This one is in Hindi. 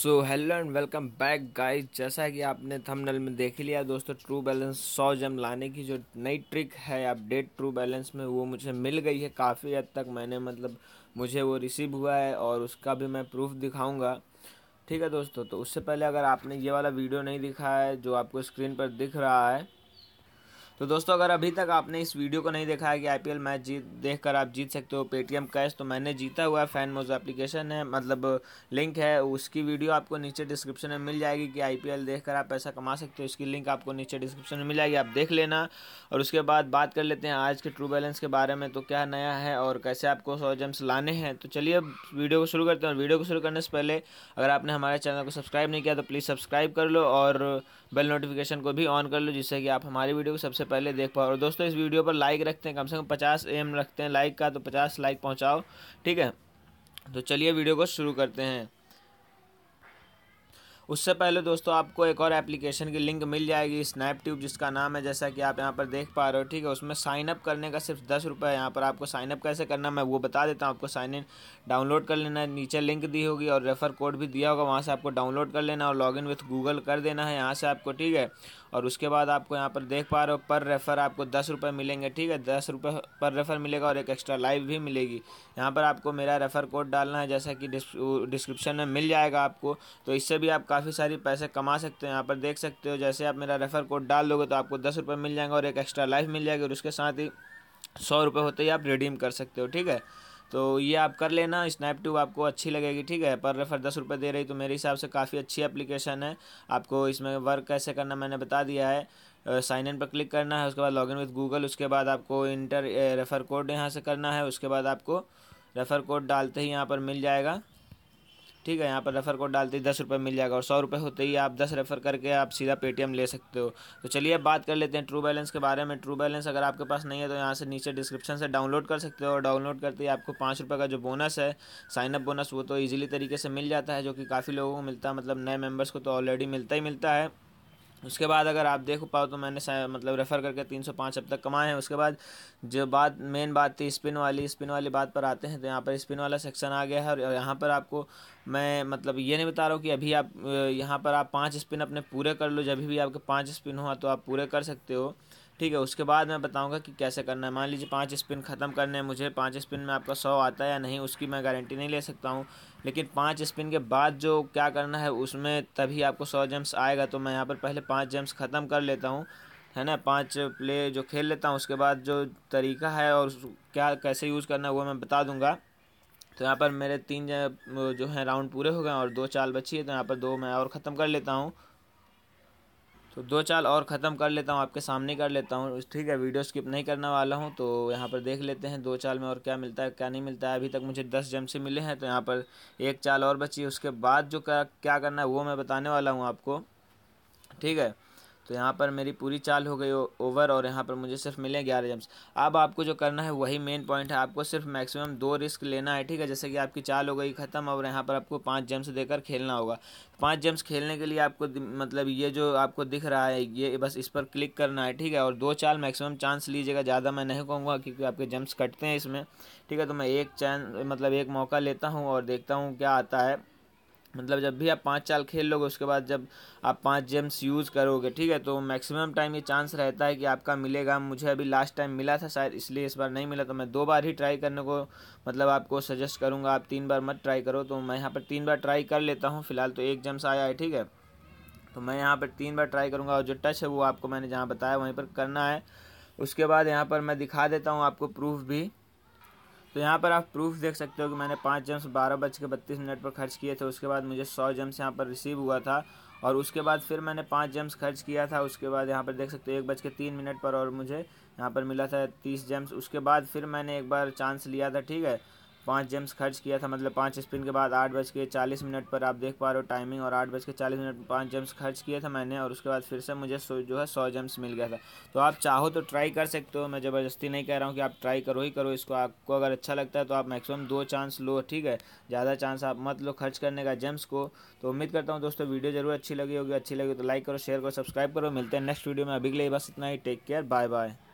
so hello and welcome back guys जैसा कि आपने थंबनेल में देख लिया दोस्तों ट्रू बैलेंस सौ जम लाने की जो नई ट्रिक है अपडेट ट्रू बैलेंस में वो मुझे मिल गई है काफ़ी हद तक मैंने मतलब मुझे वो रिसीव हुआ है और उसका भी मैं प्रूफ दिखाऊंगा ठीक है दोस्तों तो उससे पहले अगर आपने ये वाला वीडियो नहीं दिखा है जो आपको स्क्रीन पर दिख रहा है तो दोस्तों अगर अभी तक आपने इस वीडियो को नहीं देखा है कि आईपीएल मैच जीत देख कर आप जीत सकते हो पेटीएम कैश तो मैंने जीता हुआ फैन मोज एप्लीकेशन है मतलब लिंक है उसकी वीडियो आपको नीचे डिस्क्रिप्शन में मिल जाएगी कि आई देख कर आप पैसा कमा सकते हो इसकी लिंक आपको नीचे डिस्क्रिप्शन में मिल जाएगी आप देख लेना और उसके बाद बात कर लेते हैं आज के ट्रू बैलेंस के बारे में तो क्या नया है और कैसे आपको सौ जम्स लाने हैं तो चलिए अब वीडियो को शुरू करते हैं और वीडियो को शुरू करने से पहले अगर आपने हमारे चैनल को सब्सक्राइब नहीं किया तो प्लीज़ सब्सक्राइब कर लो और बेल नोटिफिकेशन को भी ऑन कर लो जिससे कि आप हमारी वीडियो को सबसे पहले देख पाओ और दोस्तों इस वीडियो पर लाइक रखते हैं कम से कम पचास एम रखते हैं लाइक का तो पचास लाइक पहुँचाओ ठीक है तो चलिए वीडियो को शुरू करते हैं उससे पहले दोस्तों आपको एक और एप्लीकेशन की लिंक मिल जाएगी स्नैपट्यूब जिसका नाम है जैसा कि आप यहाँ पर देख पा रहे हो ठीक है उसमें साइनअप करने का सिर्फ दस रुपये है यहाँ पर आपको साइनअप कैसे करना मैं वो बता देता हूँ आपको साइन इन डाउनलोड कर लेना है नीचे लिंक दी होगी और रेफर कोड भी दिया होगा वहाँ से आपको डाउनलोड कर लेना और लॉग इन विथ गूगल कर देना है यहाँ से आपको ठीक है और उसके बाद आपको यहाँ पर देख पा रहे हो पर रेफ़र आपको दस रुपये मिलेंगे ठीक है दस रुपये पर रेफ़र मिलेगा और एक एक्स्ट्रा लाइव भी मिलेगी यहाँ पर आपको मेरा रेफ़र कोड डालना है जैसा कि डिस्क्रिप्शन में मिल जाएगा आपको तो इससे भी आप काफ़ी सारी पैसे कमा सकते हो यहाँ पर देख सकते हो जैसे आप मेरा रेफ़र कोड डाल दोगे तो आपको दस रुपये मिल जाएंगे और एक एक्स्ट्रा लाइव मिल जाएगी और उसके साथ ही सौ रुपये होते ही आप रिडीम कर सकते हो ठीक है तो ये आप कर लेना स्नैप ट्यूब आपको अच्छी लगेगी ठीक है पर रेफर दस रुपये दे रही तो मेरे हिसाब से काफ़ी अच्छी एप्लीकेशन है आपको इसमें वर्क कैसे करना मैंने बता दिया है साइन इन पर क्लिक करना है उसके बाद लॉगिन विद गूगल उसके बाद आपको इंटर रेफ़र कोड यहाँ से करना है उसके बाद आपको रेफ़र कोड डालते ही यहाँ पर मिल जाएगा ठीक है यहाँ पर रेफ़र कोड डालते ही दस रुपये मिल जाएगा और सौ रुपये होते ही आप दस रेफ़र करके आप सीधा पेटीएम ले सकते हो तो चलिए अब बात कर लेते हैं ट्रू बैलेंस के बारे में ट्रू बैलेंस अगर आपके पास नहीं है तो यहाँ से नीचे डिस्क्रिप्शन से डाउनलोड कर सकते हो और डाउनलोड करते ही आपको पाँच रुपये का जो बोनस है साइनअप बोनस वो तो ईजिली तरीके से मिल जाता है जो कि काफ़ी लोगों को मिलता है मतलब नए मेम्बर्स को तो ऑलरेडी मिलता ही मिलता है उसके बाद अगर आप देख पाओ तो मैंने मतलब रेफ़र करके 305 अब तक कमाए हैं उसके बाद जो बात मेन बात थी स्पिन वाली स्पिन वाली बात पर आते हैं तो यहाँ पर स्पिन वाला सेक्शन आ गया है और यहाँ पर आपको मैं मतलब ये नहीं बता रहा हूँ कि अभी आप यहाँ पर आप पाँच स्पिन अपने पूरे कर लो जब भी आपके पाँच स्पिन हुआ तो आप पूरे कर सकते हो ठीक है उसके बाद मैं बताऊंगा कि कैसे करना है मान लीजिए पाँच स्पिन ख़त्म करने हैं मुझे पाँच स्पिन में आपका सौ आता है या नहीं उसकी मैं गारंटी नहीं ले सकता हूँ लेकिन पाँच स्पिन के बाद जो क्या करना है उसमें तभी आपको सौ जेम्स आएगा तो मैं यहाँ पर पहले पाँच जेम्स ख़त्म कर लेता हूँ है ना पाँच प्ले जो खेल लेता हूँ उसके बाद जो तरीका है और क्या कैसे यूज़ करना है वो मैं बता दूंगा तो यहाँ पर मेरे तीन जो हैं राउंड पूरे हो गए और दो चाल बची है तो यहाँ पर दो मैं और ख़त्म कर लेता हूँ तो दो चाल और ख़त्म कर लेता हूँ आपके सामने कर लेता हूँ ठीक है वीडियो स्किप नहीं करने वाला हूँ तो यहाँ पर देख लेते हैं दो चाल में और क्या मिलता है क्या नहीं मिलता है अभी तक मुझे दस जम से मिले हैं तो यहाँ पर एक चाल और बची उसके बाद जो क्या करना है वो मैं बताने वाला हूँ आपको ठीक है तो यहाँ पर मेरी पूरी चाल हो गई ओवर और यहाँ पर मुझे सिर्फ मिले ग्यारह जम्प्स अब आपको जो करना है वही मेन पॉइंट है आपको सिर्फ मैक्सिमम दो रिस्क लेना है ठीक है जैसे कि आपकी चाल हो गई ख़त्म और यहाँ पर आपको पाँच जम्प्स देकर खेलना होगा पाँच जम्प्स खेलने के लिए आपको मतलब ये जो आपको दिख रहा है ये बस इस पर क्लिक करना है ठीक है और दो चाल मैक्सिमम चांस लीजिएगा ज़्यादा मैं नहीं कहूँगा क्योंकि आपके जम्प्स कटते हैं इसमें ठीक है तो मैं एक चांस मतलब एक मौका लेता हूँ और देखता हूँ क्या आता है मतलब जब भी आप पाँच चाल खेल लोगे उसके बाद जब आप पाँच जेम्स यूज़ करोगे ठीक है तो मैक्सिमम टाइम ये चांस रहता है कि आपका मिलेगा मुझे अभी लास्ट टाइम मिला था शायद इसलिए इस बार नहीं मिला तो मैं दो बार ही ट्राई करने को मतलब आपको सजेस्ट करूँगा आप तीन बार मत ट्राई करो तो मैं यहाँ पर तीन बार ट्राई कर लेता हूँ फिलहाल तो एक जेम्स आया है ठीक है तो मैं यहाँ पर तीन बार ट्राई करूँगा और जो टच है वो आपको मैंने जहाँ बताया वहीं पर करना है उसके बाद यहाँ पर मैं दिखा देता हूँ आपको प्रूफ भी तो यहाँ पर आप प्रूफ देख सकते हो कि मैंने पाँच जम्स बारह बज के बत्तीस मिनट पर खर्च किए थे उसके बाद मुझे सौ जम्स यहाँ पर रिसीव हुआ था और उसके बाद फिर मैंने पाँच जम्स खर्च किया था उसके बाद यहाँ पर देख सकते हो एक बज के तीन मिनट पर और मुझे यहाँ पर मिला था तीस जम्स उसके बाद फिर मैंने एक बार चांस लिया था ठीक है पाँच जेम्स खर्च किया था मतलब पाँच स्पिन के बाद आठ बज के चालीस मिनट पर आप देख पा रहे हो टाइमिंग और आठ बज के चालीस मिनट पर पाँच जेम्स खर्च किया था मैंने और उसके बाद फिर से मुझे सो, जो है सौ जेम्स मिल गया था तो आप चाहो तो ट्राई कर सकते हो मैं ज़बरदस्ती नहीं कह रहा हूँ कि आप ट्राई करो ही करो इसको आपको अगर अच्छा लगता है तो आप मैक्सिमम दो चांस लो ठीक है ज़्यादा चांस आप मत लो खर्च करने का जेम्स को तो उम्मीद करता हूँ दोस्तों वीडियो जरूर अच्छी लगी होगी अच्छी लगी तो लाइक करो शेयर करो सब्सक्राइब करो मिलते हैं नेक्स्ट वीडियो में अभी के लिए बस इतना ही टेक केयर बाय बाय